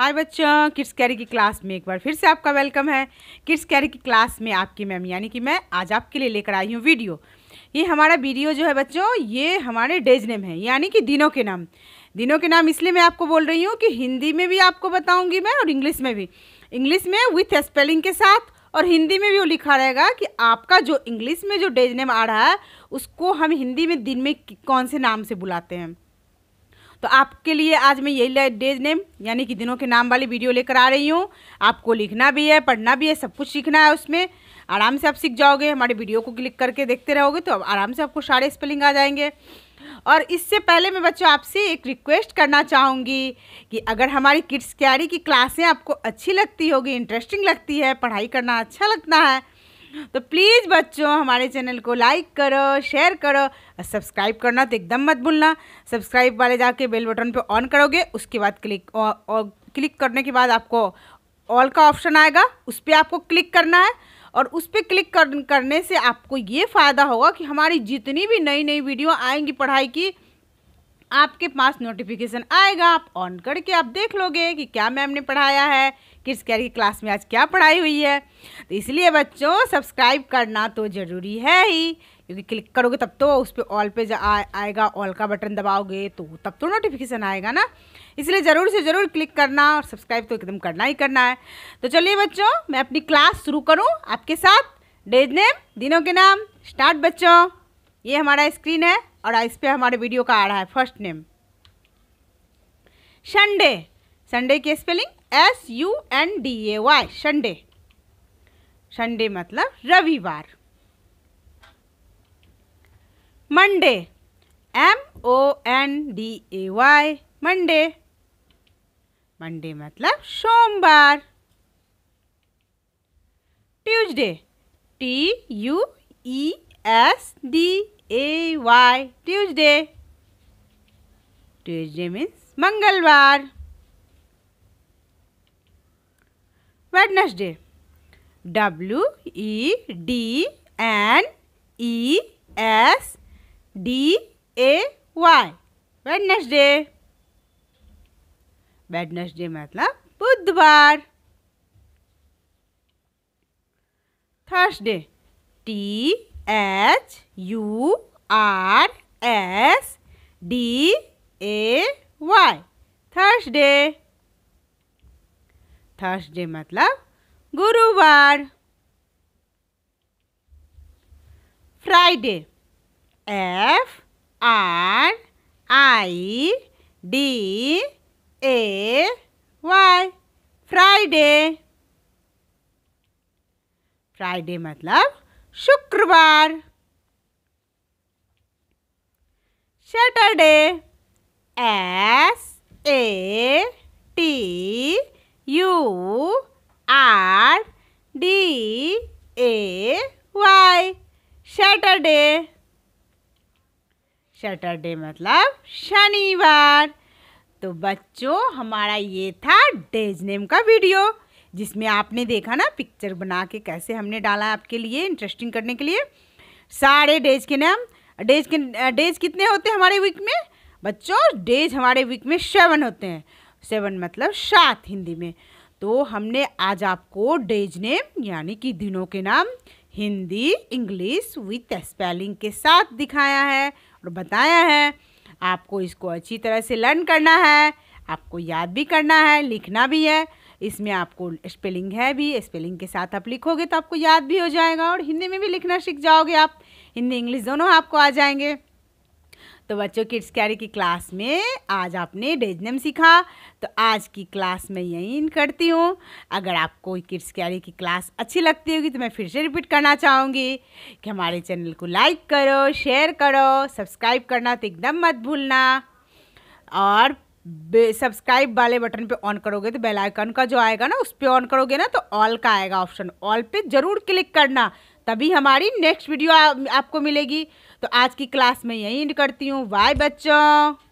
हाय बच्चों kids carry की class में एक बार फिर से आपका वेलकम है किड्स कैरी की क्लास में आपकी मैम यानी कि मैं आज आपके लिए लेकर आई हूँ वीडियो ये हमारा वीडियो जो है बच्चों ये हमारे डेज नेम है यानी कि दिनों के नाम दिनों के नाम इसलिए मैं आपको बोल रही हूँ कि हिंदी में भी आपको बताऊँगी मैं और इंग्लिश में भी इंग्लिश में विथ स्पेलिंग के साथ और हिंदी में भी वो लिखा रहेगा कि आपका जो इंग्लिश में जो डेज नेम आ रहा है उसको हम हिंदी में दिन में कौन से नाम से बुलाते हैं तो आपके लिए आज मैं यही डेज नेम यानी कि दिनों के नाम वाली वीडियो लेकर आ रही हूँ आपको लिखना भी है पढ़ना भी है सब कुछ सीखना है उसमें आराम से आप सीख जाओगे हमारे वीडियो को क्लिक करके देखते रहोगे तो आराम से आपको सारे स्पेलिंग आ जाएंगे और इससे पहले मैं बच्चों आपसे एक रिक्वेस्ट करना चाहूँगी कि अगर हमारी किड्स क्यारी की क्लासें आपको अच्छी लगती होगी इंटरेस्टिंग लगती है पढ़ाई करना अच्छा लगता है तो प्लीज़ बच्चों हमारे चैनल को लाइक करो शेयर करो और सब्सक्राइब करना तो एकदम मत भूलना सब्सक्राइब वाले जाके बेल बटन पे ऑन करोगे उसके बाद क्लिक और, और क्लिक करने के बाद आपको ऑल का ऑप्शन आएगा उस पर आपको क्लिक करना है और उस पर क्लिक कर, करने से आपको ये फ़ायदा होगा कि हमारी जितनी भी नई नई वीडियो आएंगी पढ़ाई की आपके पास नोटिफिकेशन आएगा आप ऑन करके आप देख लोगे कि क्या मैम ने पढ़ाया है किड्स केयर की क्लास में आज क्या पढ़ाई हुई है तो इसलिए बच्चों सब्सक्राइब करना तो ज़रूरी है ही क्योंकि क्लिक करोगे तब तो उस पर ऑल पे आ, आएगा ऑल का बटन दबाओगे तो तब तो नोटिफिकेशन आएगा ना इसलिए ज़रूर से ज़रूर क्लिक करना और सब्सक्राइब तो एकदम करना ही करना है तो चलिए बच्चों मैं अपनी क्लास शुरू करूँ आपके साथ डेज नेम दिनों के नाम स्टार्ट बच्चों ये हमारा स्क्रीन है और इस पर हमारे वीडियो का आ रहा है फर्स्ट नेम संडे संडे की spelling S U N D A Y Sunday Sunday मतलब रविवार Monday M O N D A Y Monday Monday मतलब सोमवार Tuesday T U E S D A Y Tuesday Tuesday means मंगलवार Wednesday. W E D N E S D A Y Wednesday. Wednesday मतलब बुधवार Thursday. T H U R S D A Y Thursday. Thursday मतलब गुरुवार Friday F R I D A Y Friday Friday मतलब शुक्रवार Saturday S A T U R D A Y Saturday Saturday मतलब शनिवार तो बच्चों हमारा ये था डेज नेम का वीडियो जिसमें आपने देखा ना पिक्चर बना के कैसे हमने डाला आपके लिए इंटरेस्टिंग करने के लिए सारे डेज के नाम डेज के डेज कितने होते हैं हमारे वीक में बच्चों डेज हमारे वीक में सेवन होते हैं सेवन मतलब सात हिंदी में तो हमने आज आपको डेज नेम यानी कि दिनों के नाम हिंदी इंग्लिश विथ स्पेलिंग के साथ दिखाया है और बताया है आपको इसको अच्छी तरह से लर्न करना है आपको याद भी करना है लिखना भी है इसमें आपको स्पेलिंग है भी स्पेलिंग के साथ आप लिखोगे तो आपको याद भी हो जाएगा और हिंदी में भी लिखना सीख जाओगे आप हिंदी इंग्लिश दोनों आपको आ जाएंगे तो बच्चों किड्स कैरी की क्लास में आज आपने डेज नेम सीखा तो आज की क्लास मैं यहीं करती हूँ अगर आपको किड्स कैरी की क्लास अच्छी लगती होगी तो मैं फिर से रिपीट करना चाहूँगी कि हमारे चैनल को लाइक करो शेयर करो सब्सक्राइब करना तो एकदम मत भूलना और सब्सक्राइब वाले बटन पे ऑन करोगे तो बेल आइकन का जो आएगा ना उस पर ऑन करोगे ना तो ऑल का आएगा ऑप्शन ऑल पे ज़रूर क्लिक करना तभी हमारी नेक्स्ट वीडियो आपको मिलेगी तो आज की क्लास में यही एंड करती हूँ बाय बच्चों